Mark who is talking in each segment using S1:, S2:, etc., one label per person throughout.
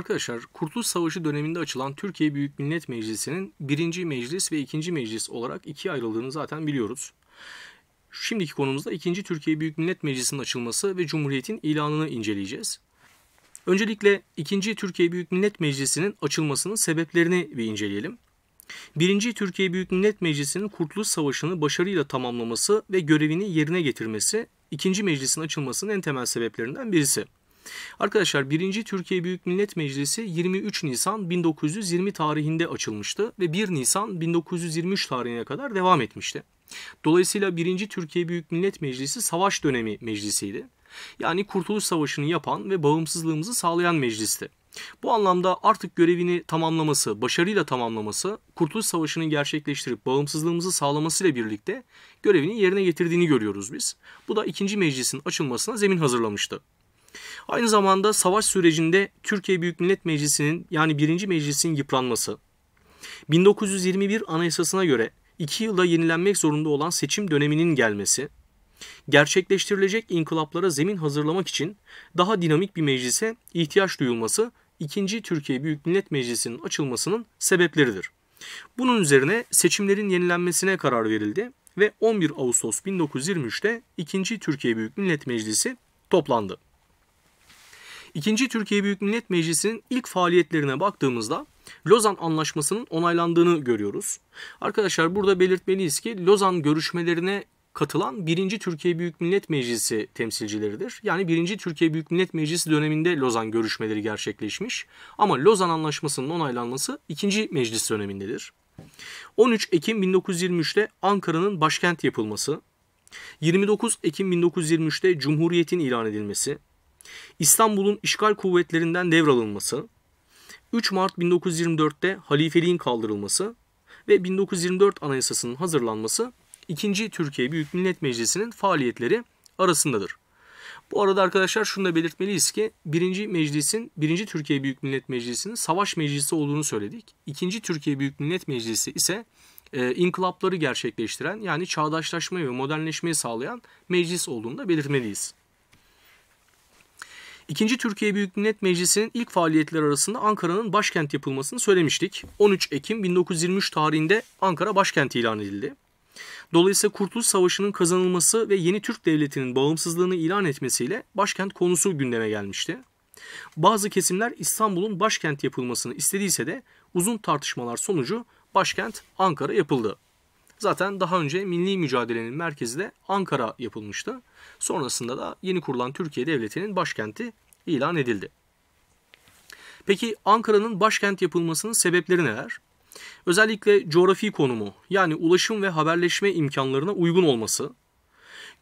S1: Arkadaşlar Kurtuluş Savaşı döneminde açılan Türkiye Büyük Millet Meclisi'nin birinci meclis ve ikinci meclis olarak ikiye ayrıldığını zaten biliyoruz. Şimdiki konumuzda 2. Türkiye Büyük Millet Meclisi'nin açılması ve Cumhuriyet'in ilanını inceleyeceğiz. Öncelikle 2. Türkiye Büyük Millet Meclisi'nin açılmasının sebeplerini bir inceleyelim. 1. Türkiye Büyük Millet Meclisi'nin Kurtuluş Savaşı'nı başarıyla tamamlaması ve görevini yerine getirmesi 2. Meclis'in açılmasının en temel sebeplerinden birisi. Arkadaşlar 1. Türkiye Büyük Millet Meclisi 23 Nisan 1920 tarihinde açılmıştı ve 1 Nisan 1923 tarihine kadar devam etmişti. Dolayısıyla 1. Türkiye Büyük Millet Meclisi savaş dönemi meclisiydi. Yani Kurtuluş Savaşı'nı yapan ve bağımsızlığımızı sağlayan meclisti. Bu anlamda artık görevini tamamlaması, başarıyla tamamlaması, Kurtuluş Savaşı'nı gerçekleştirip bağımsızlığımızı sağlamasıyla birlikte görevini yerine getirdiğini görüyoruz biz. Bu da ikinci meclisin açılmasına zemin hazırlamıştı. Aynı zamanda savaş sürecinde Türkiye Büyük Millet Meclisi'nin yani 1. Meclis'in yıpranması, 1921 Anayasası'na göre 2 yılda yenilenmek zorunda olan seçim döneminin gelmesi, gerçekleştirilecek inkılaplara zemin hazırlamak için daha dinamik bir meclise ihtiyaç duyulması 2. Türkiye Büyük Millet Meclisi'nin açılmasının sebepleridir. Bunun üzerine seçimlerin yenilenmesine karar verildi ve 11 Ağustos 1923'te 2. Türkiye Büyük Millet Meclisi toplandı. İkinci Türkiye Büyük Millet Meclisi'nin ilk faaliyetlerine baktığımızda Lozan Anlaşması'nın onaylandığını görüyoruz. Arkadaşlar burada belirtmeliyiz ki Lozan görüşmelerine katılan 1. Türkiye Büyük Millet Meclisi temsilcileridir. Yani 1. Türkiye Büyük Millet Meclisi döneminde Lozan görüşmeleri gerçekleşmiş ama Lozan Anlaşması'nın onaylanması 2. Meclis dönemindedir. 13 Ekim 1923'te Ankara'nın başkent yapılması, 29 Ekim 1923'te Cumhuriyet'in ilan edilmesi, İstanbul'un işgal kuvvetlerinden devralınması, 3 Mart 1924'te halifeliğin kaldırılması ve 1924 Anayasası'nın hazırlanması 2. Türkiye Büyük Millet Meclisi'nin faaliyetleri arasındadır. Bu arada arkadaşlar şunu da belirtmeliyiz ki 1. Meclis'in 1. Türkiye Büyük Millet Meclisi'nin savaş meclisi olduğunu söyledik. 2. Türkiye Büyük Millet Meclisi ise e, inkılapları gerçekleştiren yani çağdaşlaşmayı ve modernleşmeyi sağlayan meclis olduğunu da belirtmeliyiz. 2. Türkiye Büyük Millet Meclisi'nin ilk faaliyetleri arasında Ankara'nın başkent yapılmasını söylemiştik. 13 Ekim 1923 tarihinde Ankara başkent ilan edildi. Dolayısıyla Kurtuluş Savaşı'nın kazanılması ve yeni Türk Devleti'nin bağımsızlığını ilan etmesiyle başkent konusu gündeme gelmişti. Bazı kesimler İstanbul'un başkent yapılmasını istediyse de uzun tartışmalar sonucu başkent Ankara yapıldı. Zaten daha önce milli mücadelenin merkezi de Ankara yapılmıştı. Sonrasında da yeni kurulan Türkiye Devleti'nin başkenti ilan edildi. Peki Ankara'nın başkent yapılmasının sebepleri neler? Özellikle coğrafi konumu yani ulaşım ve haberleşme imkanlarına uygun olması,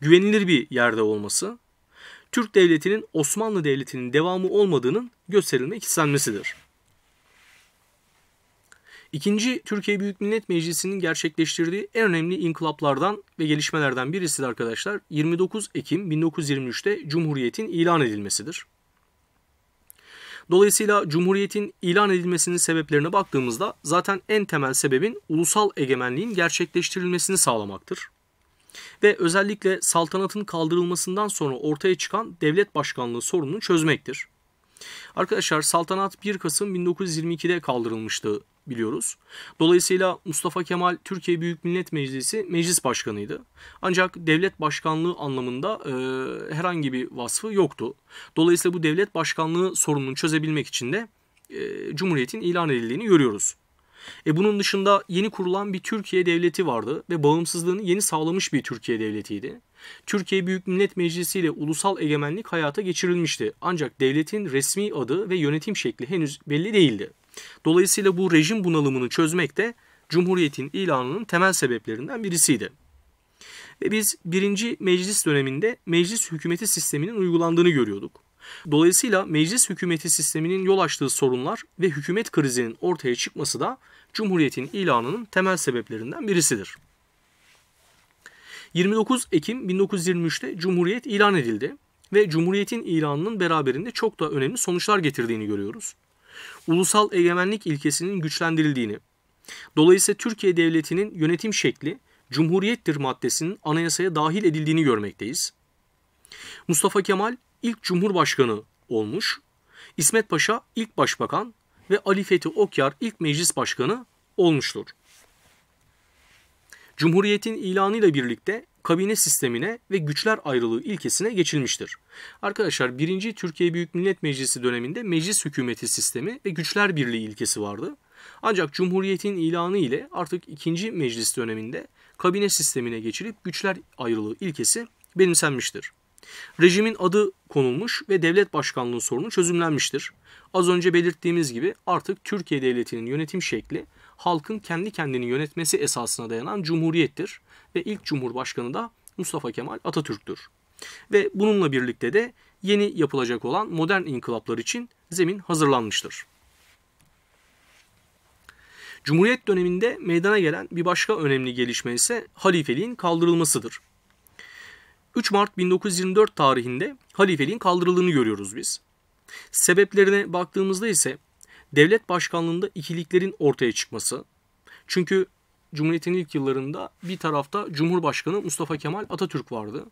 S1: güvenilir bir yerde olması, Türk Devleti'nin Osmanlı Devleti'nin devamı olmadığının gösterilmek istenmesidir. İkinci Türkiye Büyük Millet Meclisi'nin gerçekleştirdiği en önemli inkılaplardan ve gelişmelerden birisi de arkadaşlar 29 Ekim 1923'te Cumhuriyet'in ilan edilmesidir. Dolayısıyla Cumhuriyet'in ilan edilmesinin sebeplerine baktığımızda zaten en temel sebebin ulusal egemenliğin gerçekleştirilmesini sağlamaktır. Ve özellikle saltanatın kaldırılmasından sonra ortaya çıkan devlet başkanlığı sorununu çözmektir. Arkadaşlar saltanat 1 Kasım 1922'de kaldırılmıştı biliyoruz. Dolayısıyla Mustafa Kemal Türkiye Büyük Millet Meclisi meclis başkanıydı. Ancak devlet başkanlığı anlamında e, herhangi bir vasfı yoktu. Dolayısıyla bu devlet başkanlığı sorununu çözebilmek için de e, Cumhuriyet'in ilan edildiğini görüyoruz. E bunun dışında yeni kurulan bir Türkiye devleti vardı ve bağımsızlığını yeni sağlamış bir Türkiye devletiydi. Türkiye Büyük Millet Meclisi ile ulusal egemenlik hayata geçirilmişti ancak devletin resmi adı ve yönetim şekli henüz belli değildi. Dolayısıyla bu rejim bunalımını çözmek de Cumhuriyet'in ilanının temel sebeplerinden birisiydi. Ve biz birinci meclis döneminde meclis hükümeti sisteminin uygulandığını görüyorduk. Dolayısıyla meclis hükümeti sisteminin yol açtığı sorunlar ve hükümet krizinin ortaya çıkması da Cumhuriyet'in ilanının temel sebeplerinden birisidir. 29 Ekim 1923'te Cumhuriyet ilan edildi ve Cumhuriyet'in ilanının beraberinde çok da önemli sonuçlar getirdiğini görüyoruz ulusal egemenlik ilkesinin güçlendirildiğini, dolayısıyla Türkiye Devleti'nin yönetim şekli Cumhuriyettir maddesinin anayasaya dahil edildiğini görmekteyiz. Mustafa Kemal ilk Cumhurbaşkanı olmuş, İsmet Paşa ilk Başbakan ve Ali Fethi Okyar ilk Meclis Başkanı olmuştur. Cumhuriyetin ilanıyla birlikte kabine sistemine ve güçler ayrılığı ilkesine geçilmiştir. Arkadaşlar 1. Türkiye Büyük Millet Meclisi döneminde meclis hükümeti sistemi ve güçler birliği ilkesi vardı. Ancak Cumhuriyet'in ilanı ile artık 2. meclis döneminde kabine sistemine geçilip güçler ayrılığı ilkesi benimsenmiştir. Rejimin adı konulmuş ve devlet başkanlığı sorunu çözümlenmiştir. Az önce belirttiğimiz gibi artık Türkiye Devleti'nin yönetim şekli halkın kendi kendini yönetmesi esasına dayanan cumhuriyettir ve ilk cumhurbaşkanı da Mustafa Kemal Atatürk'tür. Ve bununla birlikte de yeni yapılacak olan modern inkılaplar için zemin hazırlanmıştır. Cumhuriyet döneminde meydana gelen bir başka önemli gelişme ise halifeliğin kaldırılmasıdır. 3 Mart 1924 tarihinde halifeliğin kaldırıldığını görüyoruz biz. Sebeplerine baktığımızda ise devlet başkanlığında ikiliklerin ortaya çıkması. Çünkü Cumhuriyet'in ilk yıllarında bir tarafta Cumhurbaşkanı Mustafa Kemal Atatürk vardı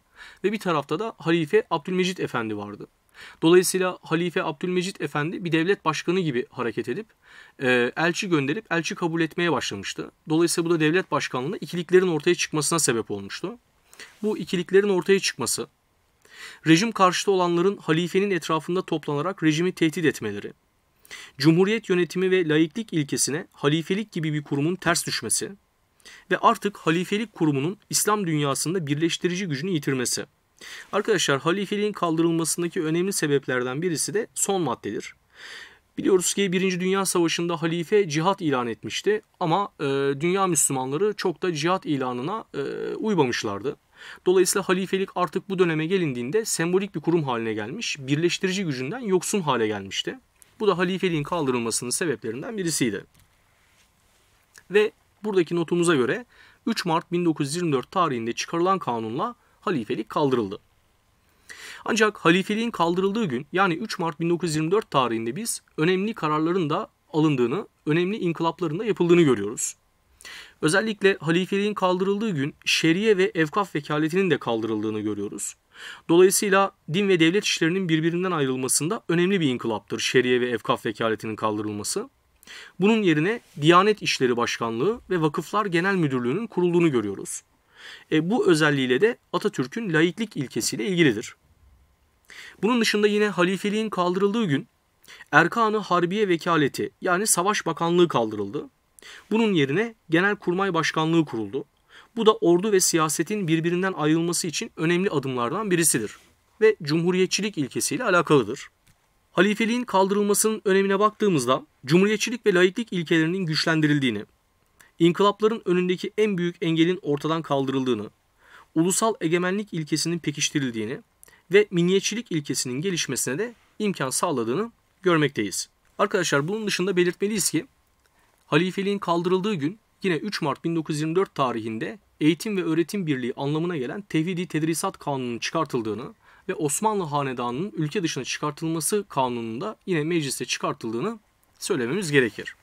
S1: ve bir tarafta da Halife Abdülmecit Efendi vardı. Dolayısıyla Halife Abdülmecit Efendi bir devlet başkanı gibi hareket edip e, elçi gönderip elçi kabul etmeye başlamıştı. Dolayısıyla bu da devlet başkanlığında ikiliklerin ortaya çıkmasına sebep olmuştu. Bu ikiliklerin ortaya çıkması, rejim karşıtı olanların halifenin etrafında toplanarak rejimi tehdit etmeleri, Cumhuriyet yönetimi ve laiklik ilkesine halifelik gibi bir kurumun ters düşmesi, ve artık halifelik kurumunun İslam dünyasında birleştirici gücünü yitirmesi. Arkadaşlar halifeliğin kaldırılmasındaki önemli sebeplerden birisi de son maddedir. Biliyoruz ki 1. Dünya Savaşı'nda halife cihat ilan etmişti ama e, dünya Müslümanları çok da cihat ilanına e, uymamışlardı. Dolayısıyla halifelik artık bu döneme gelindiğinde sembolik bir kurum haline gelmiş, birleştirici gücünden yoksun hale gelmişti. Bu da halifeliğin kaldırılmasının sebeplerinden birisiydi. Ve buradaki notumuza göre 3 Mart 1924 tarihinde çıkarılan kanunla halifelik kaldırıldı. Ancak halifeliğin kaldırıldığı gün yani 3 Mart 1924 tarihinde biz önemli kararların da alındığını, önemli inkılapların da yapıldığını görüyoruz. Özellikle halifeliğin kaldırıldığı gün şeriye ve evkaf vekaletinin de kaldırıldığını görüyoruz. Dolayısıyla din ve devlet işlerinin birbirinden ayrılmasında önemli bir inkılaptır şeriye ve evkaf vekaletinin kaldırılması. Bunun yerine Diyanet İşleri Başkanlığı ve Vakıflar Genel Müdürlüğü'nün kurulduğunu görüyoruz. E, bu özelliğiyle de Atatürk'ün laiklik ilkesiyle ilgilidir. Bunun dışında yine halifeliğin kaldırıldığı gün Erkan-ı Harbiye Vekaleti yani Savaş Bakanlığı kaldırıldı. Bunun yerine Genelkurmay Başkanlığı kuruldu. Bu da ordu ve siyasetin birbirinden ayrılması için önemli adımlardan birisidir ve cumhuriyetçilik ilkesiyle alakalıdır. Halifeliğin kaldırılmasının önemine baktığımızda Cumhuriyetçilik ve laiklik ilkelerinin güçlendirildiğini, inkılapların önündeki en büyük engelin ortadan kaldırıldığını, ulusal egemenlik ilkesinin pekiştirildiğini ve milliyetçilik ilkesinin gelişmesine de imkan sağladığını görmekteyiz. Arkadaşlar bunun dışında belirtmeliyiz ki halifeliğin kaldırıldığı gün yine 3 Mart 1924 tarihinde Eğitim ve Öğretim Birliği anlamına gelen Tevhidi Tedrisat Kanunu'nun çıkartıldığını ve Osmanlı Hanedanı'nın ülke dışına çıkartılması kanununda yine mecliste çıkartıldığını söylememiz gerekir.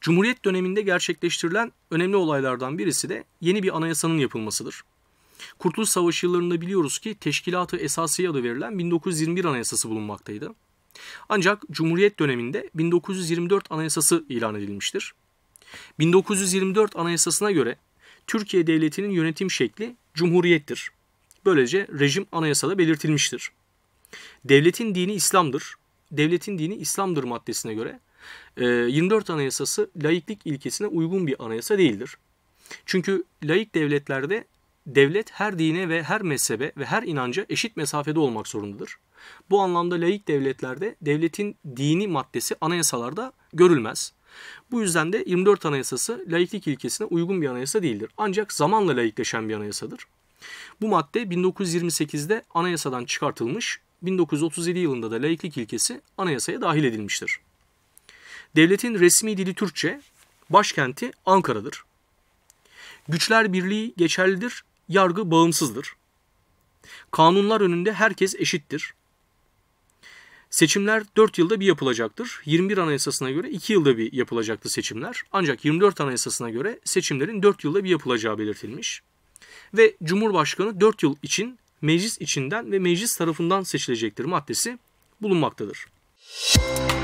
S1: Cumhuriyet döneminde gerçekleştirilen önemli olaylardan birisi de yeni bir anayasanın yapılmasıdır. Kurtuluş Savaşı yıllarında biliyoruz ki Teşkilat-ı Esasiye adı verilen 1921 Anayasası bulunmaktaydı. Ancak Cumhuriyet döneminde 1924 Anayasası ilan edilmiştir. 1924 Anayasasına göre Türkiye Devleti'nin yönetim şekli cumhuriyettir. Böylece rejim anayasada belirtilmiştir. Devletin dini İslam'dır devletin dini İslam'dır maddesine göre 24 e, Anayasası laiklik ilkesine uygun bir anayasa değildir. Çünkü laik devletlerde devlet her dine ve her mezhebe ve her inanca eşit mesafede olmak zorundadır. Bu anlamda laik devletlerde devletin dini maddesi anayasalarda görülmez. Bu yüzden de 24 Anayasası laiklik ilkesine uygun bir anayasa değildir. Ancak zamanla laikleşen bir anayasadır. Bu madde 1928'de anayasadan çıkartılmış 1937 yılında da laiklik ilkesi anayasaya dahil edilmiştir. Devletin resmi dili Türkçe, başkenti Ankara'dır. Güçler birliği geçerlidir, yargı bağımsızdır. Kanunlar önünde herkes eşittir. Seçimler 4 yılda bir yapılacaktır. 21 Anayasasına göre 2 yılda bir yapılacaktı seçimler. Ancak 24 Anayasasına göre seçimlerin 4 yılda bir yapılacağı belirtilmiş. Ve Cumhurbaşkanı 4 yıl için meclis içinden ve meclis tarafından seçilecektir maddesi bulunmaktadır. Müzik